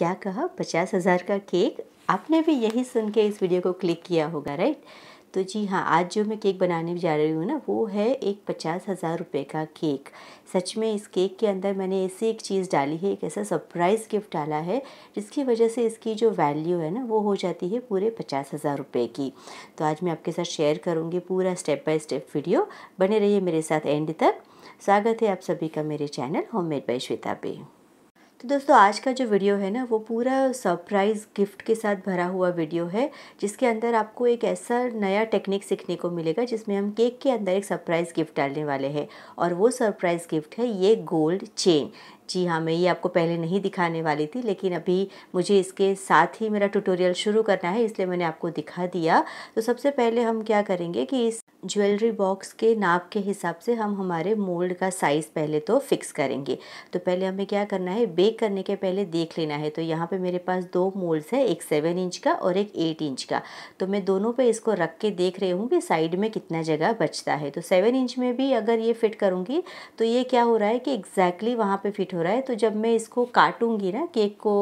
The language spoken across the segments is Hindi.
क्या कहा पचास हज़ार का केक आपने भी यही सुन के इस वीडियो को क्लिक किया होगा राइट तो जी हाँ आज जो मैं केक बनाने जा रही हूँ ना वो है एक पचास हज़ार रुपये का केक सच में इस केक के अंदर मैंने ऐसी एक चीज़ डाली है एक ऐसा सरप्राइज़ गिफ्ट डाला है जिसकी वजह से इसकी जो वैल्यू है ना वो हो जाती है पूरे पचास हज़ार रुपये की तो आज मैं आपके साथ शेयर करूँगी पूरा स्टेप बाय स्टेप वीडियो बने रहिए मेरे साथ एंड तक स्वागत है आप सभी का मेरे channel home made by Shweta पे तो दोस्तों आज का जो वीडियो है ना वो पूरा सरप्राइज़ गिफ्ट के साथ भरा हुआ वीडियो है जिसके अंदर आपको एक ऐसा नया टेक्निक सीखने को मिलेगा जिसमें हम केक के अंदर एक सरप्राइज़ गिफ्ट डालने वाले हैं और वो सरप्राइज़ गिफ्ट है ये गोल्ड चेन जी हाँ मैं ये आपको पहले नहीं दिखाने वाली थी लेकिन अभी मुझे इसके साथ ही मेरा ट्यूटोरियल शुरू करना है इसलिए मैंने आपको दिखा दिया तो सबसे पहले हम क्या करेंगे कि इस ज्वेलरी बॉक्स के नाप के हिसाब से हम हमारे मोल्ड का साइज़ पहले तो फ़िक्स करेंगे तो पहले हमें क्या करना है बेक करने के पहले देख लेना है तो यहाँ पे मेरे पास दो मोल्ड्स है एक सेवन इंच का और एक एट इंच का तो मैं दोनों पे इसको रख के देख रही हूँ कि साइड में कितना जगह बचता है तो सेवन इंच में भी अगर ये फ़िट करूँगी तो ये क्या हो रहा है कि एग्जैक्टली वहाँ पर फिट हो रहा है तो जब मैं इसको काटूँगी ना केक को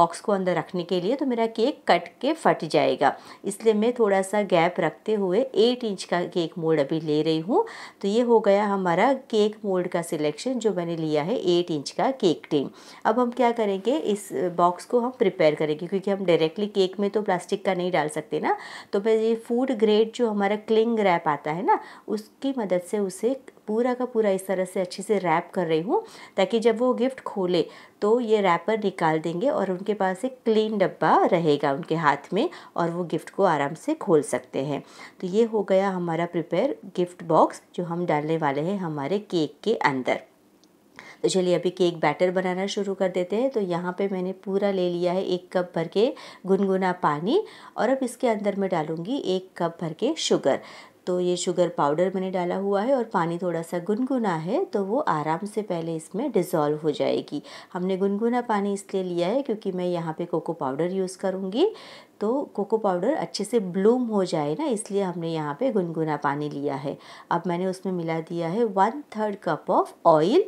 बॉक्स को अंदर रखने के लिए तो मेरा केक कट के फट जाएगा इसलिए मैं थोड़ा सा गैप रखते हुए एट इंच का केक मोल्ड अभी ले रही हूँ तो ये हो गया हमारा केक मोल्ड का सिलेक्शन जो मैंने लिया है एट इंच का केक टिन अब हम क्या करेंगे इस बॉक्स को हम प्रिपेयर करेंगे क्योंकि हम डायरेक्टली केक में तो प्लास्टिक का नहीं डाल सकते ना तो मैं ये फूड ग्रेड जो हमारा क्लिंग रैप आता है ना उसकी मदद से उसे पूरा का पूरा इस तरह से अच्छे से रैप कर रही हूँ ताकि जब वो गिफ्ट खोले तो ये रैपर निकाल देंगे और उनके पास एक क्लीन डब्बा रहेगा उनके हाथ में और वो गिफ्ट को आराम से खोल सकते हैं तो ये हो गया हमारा प्रिपेयर गिफ्ट बॉक्स जो हम डालने वाले हैं हमारे केक के अंदर तो चलिए अभी केक बैटर बनाना शुरू कर देते हैं तो यहाँ पे मैंने पूरा ले लिया है एक कप भर के गुनगुना पानी और अब इसके अंदर मैं डालूँगी एक कप भर के शुगर तो ये शुगर पाउडर मैंने डाला हुआ है और पानी थोड़ा सा गुनगुना है तो वो आराम से पहले इसमें डिज़ोल्व हो जाएगी हमने गुनगुना पानी इसलिए लिया है क्योंकि मैं यहाँ पे कोको पाउडर यूज़ करूँगी तो कोको पाउडर अच्छे से ब्लूम हो जाए ना इसलिए हमने यहाँ पे गुनगुना पानी लिया है अब मैंने उसमें मिला दिया है one third cup of oil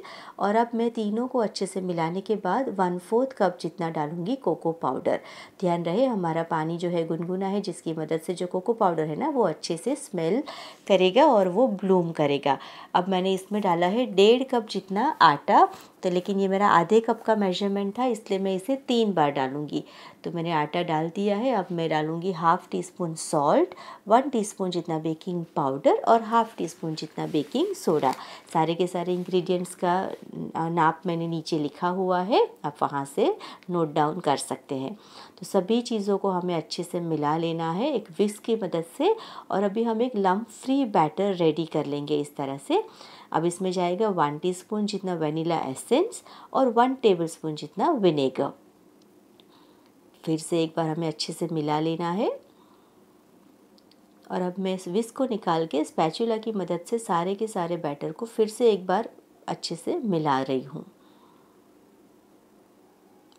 और अब मैं तीनों को अच्छे से मिलाने के बाद वन फोर्थ कप जितना डालूँगी कोको पाउडर ध्यान रहे हमारा पानी जो है गुनगुना है जिसकी मदद से जो कोको पाउडर है ना वो अच्छे से स्मेल करेगा और वो ब्लूम करेगा अब मैंने इसमें डाला है डेढ़ कप जितना आटा तो लेकिन ये मेरा आधे कप का मेजरमेंट था इसलिए मैं इसे तीन बार डालूँगी तो मैंने आटा डाल दिया है अब मैं डालूँगी half teaspoon salt one teaspoon जितना बेकिंग पाउडर और हाफ़ टी स्पून जितना बेकिंग सोडा सारे के सारे इंग्रेडिएंट्स का नाप मैंने नीचे लिखा हुआ है आप वहाँ से नोट डाउन कर सकते हैं तो सभी चीज़ों को हमें अच्छे से मिला लेना है एक विस्क की मदद से और अभी हम एक लम्ब फ्री बैटर रेडी कर लेंगे इस तरह से अब इसमें जाएगा वन टीस्पून जितना वनीला एसेंस और वन टेबलस्पून जितना विनेगर फिर से एक बार हमें अच्छे से मिला लेना है और अब मैं इस विस्क को निकाल के स्पैचुला की मदद से सारे के सारे बैटर को फिर से एक बार अच्छे से मिला रही हूँ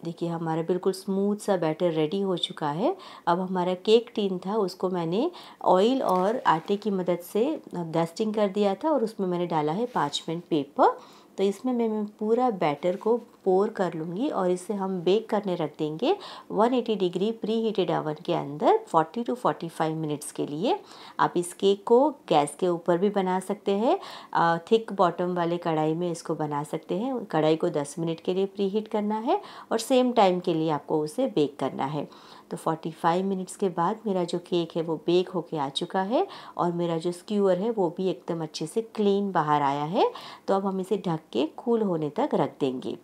देखिए हमारा बिल्कुल स्मूथ सा बैटर रेडी हो चुका है अब हमारा केक टीन था उसको मैंने ऑयल और आटे की मदद से डस्टिंग कर दिया था और उसमें मैंने डाला है पाँच मिनट पेपर तो इसमें मैं पूरा बैटर को पोर कर लूँगी और इसे हम बेक करने रख देंगे 180 डिग्री प्री हीटेड ओवन के अंदर 40 टू 45 मिनट्स के लिए आप इस केक को गैस के ऊपर भी बना सकते हैं थिक बॉटम वाले कढ़ाई में इसको बना सकते हैं कढ़ाई को 10 मिनट के लिए प्री हीट करना है और सेम टाइम के लिए आपको उसे बेक करना है तो 45 मिनट्स के बाद मेरा जो केक है वो बेक होके आ चुका है और मेरा जो स्क्यूअर है वो भी एकदम अच्छे से क्लीन बाहर आया है तो अब हम इसे ढक के कूल होने तक रख देंगे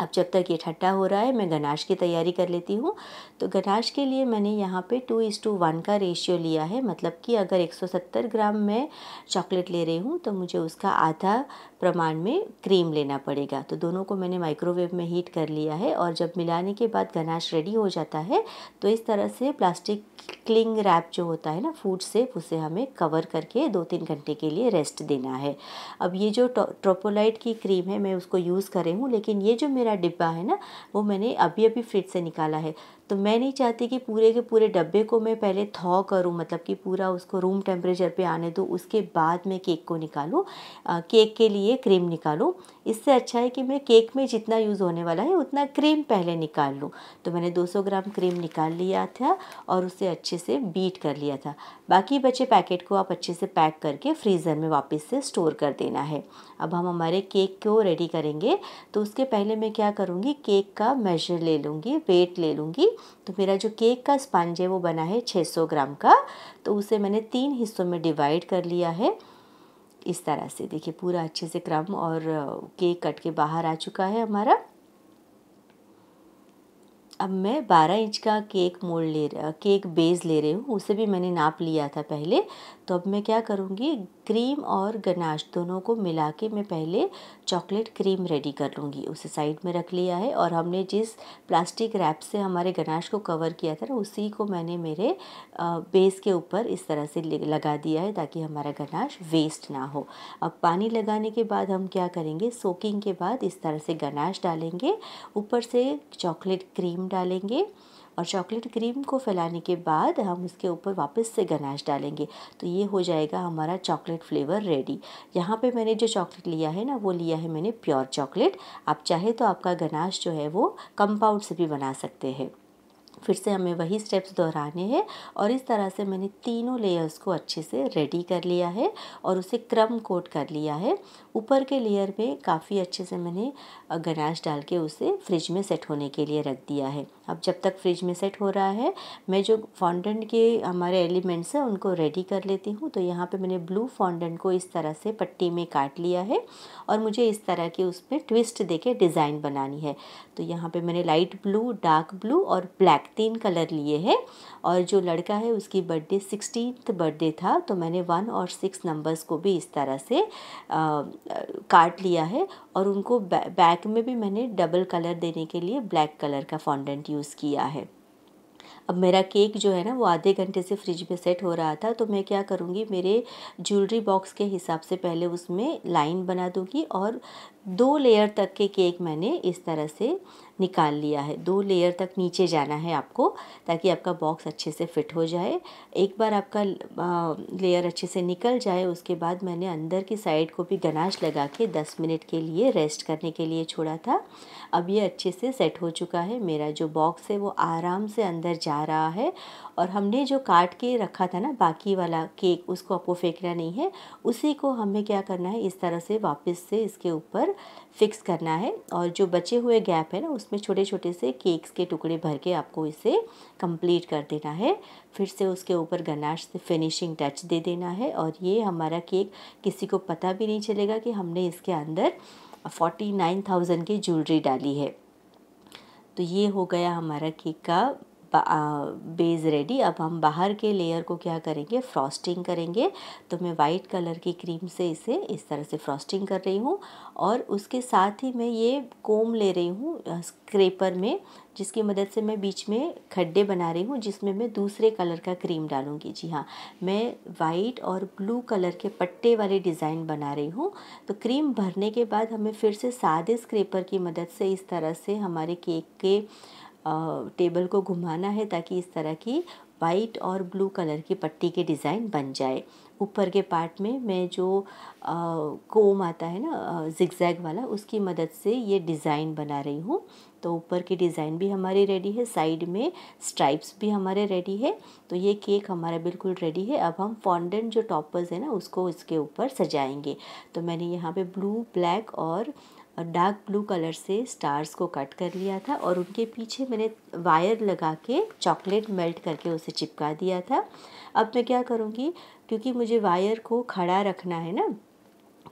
अब जब तक ये ठट्टा हो रहा है मैं गनाश की तैयारी कर लेती हूँ तो गनाश के लिए मैंने यहाँ पे टू इस टू वन का रेशियो लिया है मतलब कि अगर 170 ग्राम मैं चॉकलेट ले रही हूँ तो मुझे उसका आधा प्रमाण में क्रीम लेना पड़ेगा तो दोनों को मैंने माइक्रोवेव में हीट कर लिया है और जब मिलाने के बाद गनाश रेडी हो जाता है तो इस तरह से प्लास्टिक क्लिंग रैप जो होता है ना फूड से उसे हमें कवर करके दो तीन घंटे के लिए रेस्ट देना है अब ये जो ट्रोपोलाइट की क्रीम है मैं उसको यूज़ करे हूँ लेकिन ये जो मेरा डिब्बा है ना वो मैंने अभी अभी फ्रिज से निकाला है तो मैं नहीं चाहती कि पूरे के पूरे डब्बे को मैं पहले थॉ करूँ मतलब कि पूरा उसको रूम टेम्परेचर पे आने दो उसके बाद मैं केक को निकालूँ केक के लिए क्रीम निकालूं इससे अच्छा है कि मैं केक में जितना यूज़ होने वाला है उतना क्रीम पहले निकाल लूँ तो मैंने 200 ग्राम क्रीम निकाल लिया था और उसे अच्छे से बीट कर लिया था बाकी बचे पैकेट को आप अच्छे से पैक करके फ्रीज़र में वापस से स्टोर कर देना है अब हम हमारे केक को रेडी करेंगे तो उसके पहले मैं क्या करूँगी केक का मेजर ले लूँगी वेट ले लूँगी तो मेरा जो केक का स्पंज है वो बना है छः ग्राम का तो उसे मैंने तीन हिस्सों में डिवाइड कर लिया है इस तरह से देखिए पूरा अच्छे से क्रम और केक कट के बाहर आ चुका है हमारा अब मैं 12 इंच का केक मोल्ड ले केक बेस ले रही हूँ उसे भी मैंने नाप लिया था पहले तो अब मैं क्या करूँगी क्रीम और गनाश दोनों को मिला के मैं पहले चॉकलेट क्रीम रेडी कर लूँगी उसे साइड में रख लिया है और हमने जिस प्लास्टिक रैप से हमारे गनाश को कवर किया था ना उसी को मैंने मेरे बेस के ऊपर इस तरह से लगा दिया है ताकि हमारा गनाश वेस्ट ना हो अब पानी लगाने के बाद हम क्या करेंगे सोकिंग के बाद इस तरह से गनाश डालेंगे ऊपर से चॉकलेट क्रीम डालेंगे और चॉकलेट क्रीम को फैलाने के बाद हम उसके ऊपर वापस से गनाश डालेंगे तो ये हो जाएगा हमारा चॉकलेट फ्लेवर रेडी यहाँ पे मैंने जो चॉकलेट लिया है ना वो लिया है मैंने प्योर चॉकलेट आप चाहे तो आपका गनाश जो है वो कंपाउंड से भी बना सकते हैं फिर से हमें वही स्टेप्स दोहराने हैं और इस तरह से मैंने तीनों लेयर्स को अच्छे से रेडी कर लिया है और उसे क्रम कोट कर लिया है ऊपर के लेयर में काफ़ी अच्छे से मैंने गनाश डाल के उसे फ्रिज में सेट होने के लिए रख दिया है अब जब तक फ्रिज में सेट हो रहा है मैं जो फॉन्डेंट के हमारे एलिमेंट्स हैं उनको रेडी कर लेती हूँ तो यहाँ पर मैंने ब्लू फॉन्डेंट को इस तरह से पट्टी में काट लिया है और मुझे इस तरह के उस पर ट्विस्ट दे के डिज़ाइन बनानी है तो यहाँ पर मैंने लाइट ब्लू डार्क ब्लू और ब्लैक तीन कलर लिए हैं और जो लड़का है उसकी बर्थडे सिक्सटीन बर्थडे था तो मैंने वन और सिक्स नंबर्स को भी इस तरह से आ, काट लिया है और उनको बैक में भी मैंने डबल कलर देने के लिए ब्लैक कलर का फॉन्डेंट यूज़ किया है अब मेरा केक जो है ना वो आधे घंटे से फ्रिज में सेट हो रहा था तो मैं क्या करूँगी मेरे ज्वेलरी बॉक्स के हिसाब से पहले उसमें लाइन बना दूँगी और दो लेयर तक के केक मैंने इस तरह से निकाल लिया है दो लेयर तक नीचे जाना है आपको ताकि आपका बॉक्स अच्छे से फिट हो जाए एक बार आपका लेयर अच्छे से निकल जाए उसके बाद मैंने अंदर की साइड को भी गनाश लगा के दस मिनट के लिए रेस्ट करने के लिए छोड़ा था अब ये अच्छे से सेट हो चुका है मेरा जो बॉक्स है वो आराम से अंदर जा रहा है और हमने जो काट के रखा था ना बाकी वाला केक उसको आपको फेंकना नहीं है उसी को हमें क्या करना है इस तरह से वापस से इसके ऊपर फिक्स करना है और जो बचे हुए गैप है ना उस उसमें छोटे छोटे से केक्स के टुकड़े भर के आपको इसे कंप्लीट कर देना है फिर से उसके ऊपर गनाश से फिनिशिंग टच दे देना है और ये हमारा केक किसी को पता भी नहीं चलेगा कि हमने इसके अंदर फोर्टी नाइन थाउजेंड की ज्वेलरी डाली है तो ये हो गया हमारा केक का बेस रेडी अब हम बाहर के लेयर को क्या करेंगे फ्रॉस्टिंग करेंगे तो मैं वाइट कलर की क्रीम से इसे इस तरह से फ्रॉस्टिंग कर रही हूँ और उसके साथ ही मैं ये कोम ले रही हूँ स्क्रेपर में जिसकी मदद से मैं बीच में खड्डे बना रही हूँ जिसमें मैं दूसरे कलर का क्रीम डालूँगी जी हाँ मैं वाइट और ब्लू कलर के पट्टे वाले डिज़ाइन बना रही हूँ तो क्रीम भरने के बाद हमें फिर से सादे स्क्रेपर की मदद से इस तरह से हमारे केक के टेबल को घुमाना है ताकि इस तरह की वाइट और ब्लू कलर की पट्टी के डिज़ाइन बन जाए ऊपर के पार्ट में मैं जो कोम आता है ना जिगजैग वाला उसकी मदद से ये डिज़ाइन बना रही हूँ तो ऊपर की डिज़ाइन भी हमारी रेडी है साइड में स्ट्राइप्स भी हमारे रेडी है तो ये केक हमारा बिल्कुल रेडी है अब हम फॉन्डेंट जो टॉपर्स है ना उसको इसके ऊपर सजाएंगे तो मैंने यहाँ पे ब्लू ब्लैक और और डार्क ब्लू कलर से स्टार्स को कट कर लिया था और उनके पीछे मैंने वायर लगा के चॉकलेट मेल्ट करके उसे चिपका दिया था अब मैं क्या करूँगी क्योंकि मुझे वायर को खड़ा रखना है ना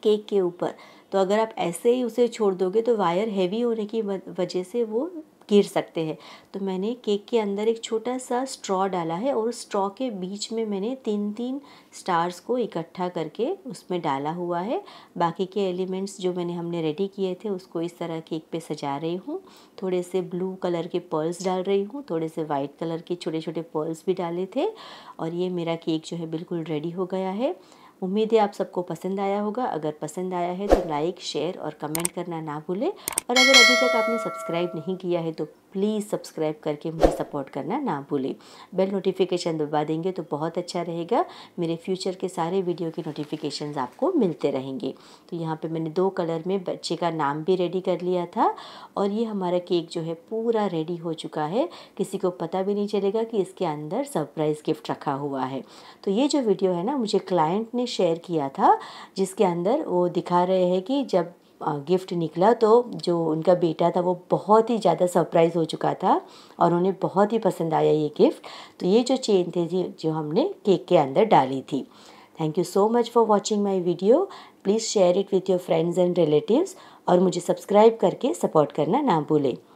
केक के ऊपर तो अगर आप ऐसे ही उसे छोड़ दोगे तो वायर हैवी होने की वजह से वो गिर सकते हैं तो मैंने केक के अंदर एक छोटा सा स्ट्रॉ डाला है और उस स्ट्रॉ के बीच में मैंने तीन तीन स्टार्स को इकट्ठा करके उसमें डाला हुआ है बाकी के एलिमेंट्स जो मैंने हमने रेडी किए थे उसको इस तरह केक पे सजा रही हूँ थोड़े से ब्लू कलर के पर्ल्स डाल रही हूँ थोड़े से वाइट कलर के छोटे छोटे पर्ल्स भी डाले थे और ये मेरा केक जो है बिल्कुल रेडी हो गया है उम्मीद है आप सबको पसंद आया होगा अगर पसंद आया है तो लाइक शेयर और कमेंट करना ना भूलें और अगर अभी तक आपने सब्सक्राइब नहीं किया है तो प्लीज़ सब्सक्राइब करके मुझे सपोर्ट करना ना भूलें बेल नोटिफिकेशन दबा देंगे तो बहुत अच्छा रहेगा मेरे फ्यूचर के सारे वीडियो के नोटिफिकेशन आपको मिलते रहेंगे तो यहाँ पर मैंने दो कलर में बच्चे का नाम भी रेडी कर लिया था और ये हमारा केक जो है पूरा रेडी हो चुका है किसी को पता भी नहीं चलेगा कि इसके अंदर सरप्राइज़ गिफ्ट रखा हुआ है तो ये जो वीडियो है ना मुझे क्लाइंट ने शेयर किया था जिसके अंदर वो दिखा रहे हैं कि जब गिफ्ट निकला तो जो उनका बेटा था वो बहुत ही ज़्यादा सरप्राइज़ हो चुका था और उन्हें बहुत ही पसंद आया ये गिफ्ट तो ये जो चेन जी जो हमने केक के अंदर डाली थी thank you so much for watching my video please share it with your friends and relatives और मुझे सब्सक्राइब करके सपोर्ट करना ना भूलें